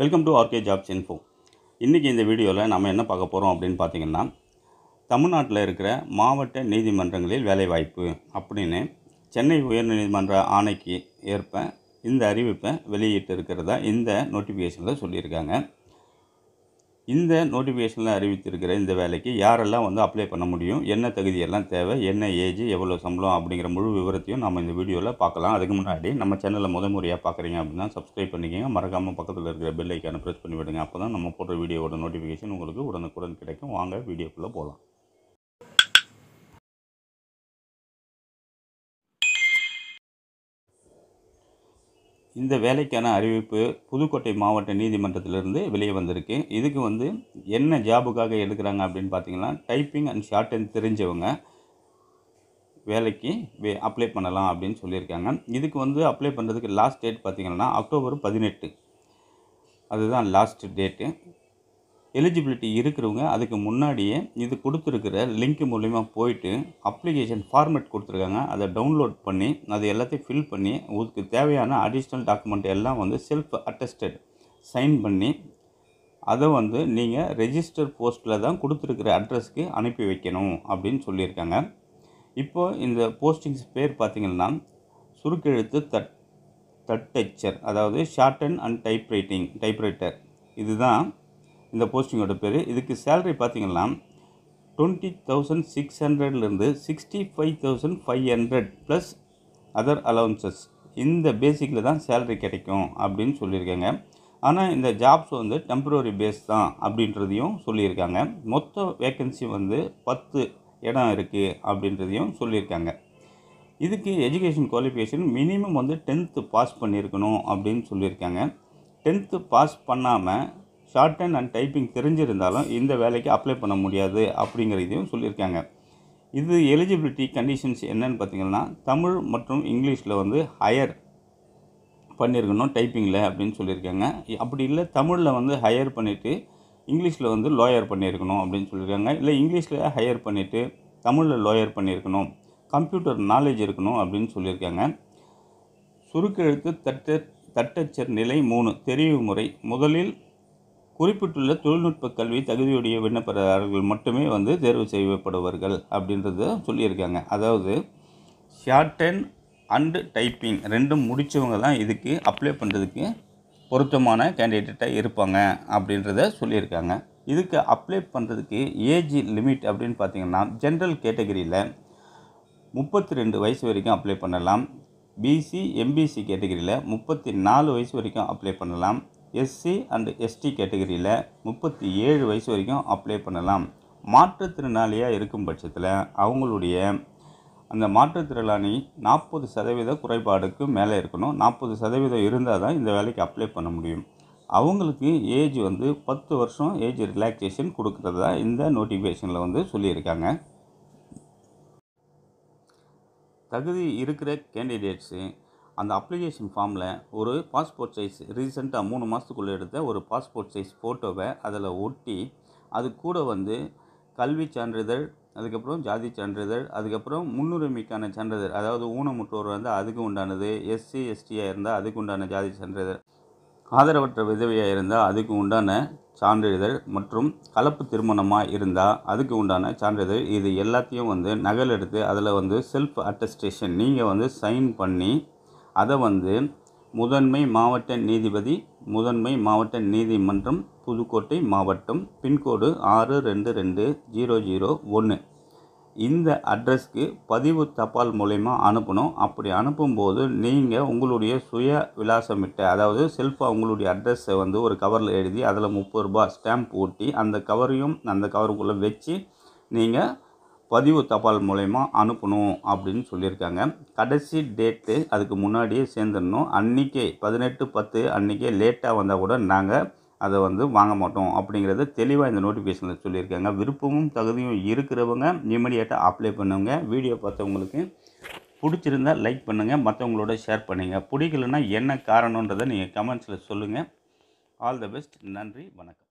welcome to RK jobs info இன்றைக்கி இந்த வீடியோவில் நம்ம என்ன பார்க்க போகிறோம் அப்படின்னு பார்த்திங்கன்னா தமிழ்நாட்டில் இருக்கிற மாவட்ட நீதிமன்றங்களில் வேலைவாய்ப்பு அப்படின்னு சென்னை உயர்நீதிமன்ற ஆணைக்கு ஏற்ப இந்த அறிவிப்பை வெளியிட்டு இருக்கிறதா இந்த நோட்டிஃபிகேஷனில் சொல்லியிருக்காங்க இந்த நோட்டிஃபிகேஷனில் அறிவித்திருக்கிற இந்த வேலைக்கு யாரெல்லாம் வந்து அப்ளை பண்ண முடியும் என்ன தகுதியெல்லாம் தேவை என்ன ஏஜ் எவ்வளோ சம்பளம் அப்படிங்கிற முழு விவரத்தையும் நம்ம இந்த வீடியோவில் பார்க்கலாம் அதுக்கு முன்னாடி நம்ம சேனலில் முத முறையாக பார்க்குறீங்க அப்படின்னா சப்ஸ்கிரைப் பண்ணிக்கோங்க மறக்காமல் பக்கத்தில் இருக்கிற பெல் ஐக்கானை ப்ரெஸ் பண்ணிவிடுங்க அப்போ தான் நம்ம போடுற வீடியோவோட நோட்டிஃபிகேஷன் உங்களுக்கு உடனுக்குடன் கிடைக்கும் வாங்க வீடியோக்குள்ளே போகலாம் இந்த வேலைக்கான அறிவிப்பு புதுக்கோட்டை மாவட்ட நீதிமன்றத்திலிருந்து வெளியே வந்திருக்கு இதுக்கு வந்து என்ன ஜாபுக்காக எடுக்கிறாங்க அப்படின்னு பார்த்தீங்கன்னா டைப்பிங் அண்ட் ஷார்ட் அண்ட் தெரிஞ்சவங்க வேலைக்கு வே அப்ளை பண்ணலாம் அப்படின்னு சொல்லியிருக்காங்க இதுக்கு வந்து அப்ளை பண்ணுறதுக்கு லாஸ்ட் டேட் பார்த்திங்கன்னா அக்டோபர் பதினெட்டு அதுதான் லாஸ்ட் டேட்டு எலிஜிபிலிட்டி இருக்கிறவங்க அதுக்கு முன்னாடியே இது கொடுத்துருக்கிற லிங்க் மூலிமா போயிட்டு அப்ளிகேஷன் ஃபார்மேட் கொடுத்துருக்காங்க அதை டவுன்லோட் பண்ணி அது எல்லாத்தையும் ஃபில் பண்ணி உங்களுக்கு தேவையான அடிஷ்னல் டாக்குமெண்ட் எல்லாம் வந்து செல்ஃப் அட்டஸ்டட் சைன் பண்ணி அதை வந்து நீங்கள் ரெஜிஸ்டர் போஸ்ட்டில் தான் கொடுத்துருக்கிற அட்ரஸ்க்கு அனுப்பி வைக்கணும் அப்படின்னு சொல்லியிருக்காங்க இப்போது இந்த போஸ்டிங்ஸ் பேர் பார்த்திங்கன்னா சுருக்கெழுத்து தட் தட்டச்சர் அதாவது short and type writing typewriter இதுதான் இந்த போஸ்டிங்கோட பேர் இதுக்கு சேலரி பார்த்திங்கன்னா டுவெண்ட்டி தௌசண்ட் சிக்ஸ் ஹண்ட்ரட்லேருந்து sixty five thousand five hundred plus other allowances இந்த பேசிக்கில் தான் சேலரி கிடைக்கும் அப்படின்னு சொல்லியிருக்காங்க ஆனால் இந்த ஜாப்ஸ் வந்து டெம்பரரி பேஸ் தான் அப்படின்றதையும் சொல்லியிருக்காங்க மொத்த வேக்கன்சி வந்து பத்து இடம் இருக்குது அப்படின்றதையும் சொல்லியிருக்காங்க இதுக்கு எஜுகேஷன் குவாலிஃபிகேஷன் மினிமம் வந்து டென்த்து பாஸ் பண்ணியிருக்கணும் அப்படின்னு சொல்லியிருக்காங்க டென்த்து பாஸ் பண்ணாமல் ஷார்ட் ஹேண்ட் அண்ட் டைப்பிங் தெரிஞ்சிருந்தாலும் இந்த வேலைக்கு அப்ளை பண்ண முடியாது அப்படிங்கிற இதையும் சொல்லியிருக்காங்க இது எலிஜிபிலிட்டி கண்டிஷன்ஸ் என்னன்னு பார்த்தீங்கன்னா தமிழ் மற்றும் இங்கிலீஷில் வந்து ஹையர் பண்ணியிருக்கணும் டைப்பிங்கில் அப்படின்னு சொல்லியிருக்காங்க அப்படி இல்லை தமிழில் வந்து ஹையர் பண்ணிவிட்டு இங்கிலீஷில் வந்து லோயர் பண்ணியிருக்கணும் அப்படின்னு சொல்லியிருக்காங்க இல்லை இங்கிலீஷில் ஹையர் பண்ணிவிட்டு தமிழில் லோயர் பண்ணியிருக்கணும் கம்ப்யூட்டர் நாலேஜ் இருக்கணும் அப்படின்னு சொல்லியிருக்காங்க சுருக்கெழுத்து தட்ட தட்டச்சர் நிலை மூணு தெரிவு முறை முதலில் குறிப்பிட்டுள்ள தொழில்நுட்ப கல்வி தகுதியுடைய விண்ணப்பதாரர்கள் மட்டுமே வந்து தேர்வு செய்யப்படுவார்கள் அப்படின்றத சொல்லியிருக்காங்க அதாவது ஷார்ட் அண்ட் அண்டு டைப்பிங் ரெண்டும் முடித்தவங்க தான் இதுக்கு அப்ளை பண்ணுறதுக்கு பொருத்தமான கேண்டிடேட்டாக இருப்பாங்க அப்படின்றத சொல்லியிருக்காங்க இதுக்கு அப்ளை பண்ணுறதுக்கு ஏஜ் லிமிட் அப்படின்னு பார்த்தீங்கன்னா ஜென்ரல் கேட்டகரியில் முப்பத்தி ரெண்டு வயசு வரைக்கும் அப்ளை பண்ணலாம் பிசி எம்பிசி கேட்டகரியில் முப்பத்தி நாலு வயசு வரைக்கும் அப்ளை பண்ணலாம் எஸ்சி அண்டு எஸ்டி கேட்டகரியில் முப்பத்தி ஏழு வயசு வரைக்கும் அப்ளை பண்ணலாம் மாற்றுத்திறனாளியாக இருக்கும் பட்சத்தில் அவங்களுடைய அந்த மாற்றுத்திறனாளி நாற்பது சதவீத குறைபாடுக்கு மேலே இருக்கணும் நாற்பது சதவீதம் இருந்தால் தான் இந்த வேலைக்கு அப்ளை பண்ண முடியும் அவங்களுக்கு ஏஜ் வந்து பத்து வருஷம் ஏஜ் ரிலாக்ஸேஷன் கொடுக்குறதா இந்த நோட்டிஃபிகேஷனில் வந்து சொல்லியிருக்காங்க தகுதி இருக்கிற கேண்டிடேட்ஸு அந்த அப்ளிகேஷன் ஃபார்மில் ஒரு பாஸ்போர்ட் சைஸ் ரீசெண்டாக மூணு மாதத்துக்குள்ளே எடுத்த ஒரு பாஸ்போர்ட் சைஸ் ஃபோட்டோவை அதில் ஒட்டி அது கூட வந்து கல்வி சான்றிதழ் அதுக்கப்புறம் ஜாதி சான்றிதழ் அதுக்கப்புறம் முன்னுரிமைக்கான சான்றிதழ் அதாவது ஊனமுற்றோர் வந்து அதுக்கு உண்டானது எஸ்சி எஸ்டியாக இருந்தால் அதுக்கு உண்டான ஜாதி சான்றிதழ் ஆதரவற்ற விதவையாக இருந்தால் அதுக்கு உண்டான சான்றிதழ் மற்றும் கலப்பு திருமணமாக இருந்தால் அதுக்கு உண்டான சான்றிதழ் இது எல்லாத்தையும் வந்து நகல் எடுத்து அதில் வந்து செல்ஃப் அட்டஸ்டேஷன் நீங்கள் வந்து சைன் பண்ணி அதை வந்து முதன்மை மாவட்ட நீதிபதி முதன்மை மாவட்ட நீதிமன்றம் புதுக்கோட்டை மாவட்டம் பின்கோடு ஆறு ரெண்டு ரெண்டு ஜீரோ ஜீரோ ஒன்று இந்த அட்ரஸ்க்கு பதிவு தபால் மூலயமா அனுப்பணும் அப்படி அனுப்பும்போது நீங்கள் உங்களுடைய சுய விலாசமிட்ட அதாவது செல்ஃபாக உங்களுடைய அட்ரஸை வந்து ஒரு கவரில் எழுதி அதில் முப்பது ரூபா ஸ்டாம்ப் ஓட்டி அந்த கவரையும் அந்த கவருக்குள்ளே வச்சு நீங்கள் பதிவு தபால் மூலயமா அனுப்பணும் அப்படின்னு சொல்லியிருக்காங்க கடைசி டேட்டு அதுக்கு முன்னாடியே சேர்ந்துடணும் அன்றைக்கே பதினெட்டு பத்து அன்றைக்கே லேட்டாக வந்தால் கூட நாங்கள் அதை வந்து வாங்க மாட்டோம் அப்படிங்கிறது தெளிவாக இந்த நோட்டிஃபிகேஷனில் சொல்லியிருக்காங்க விருப்பமும் தகுதியும் இருக்கிறவங்க இமீடியட்டாக அப்ளை பண்ணுங்கள் வீடியோ பார்த்தவங்களுக்கு பிடிச்சிருந்தால் லைக் பண்ணுங்கள் மற்றவங்களோட ஷேர் பண்ணுங்கள் பிடிக்கலன்னா என்ன காரணன்றதை நீங்கள் கமெண்ட்ஸில் சொல்லுங்கள் ஆல் த பெஸ்ட் நன்றி வணக்கம்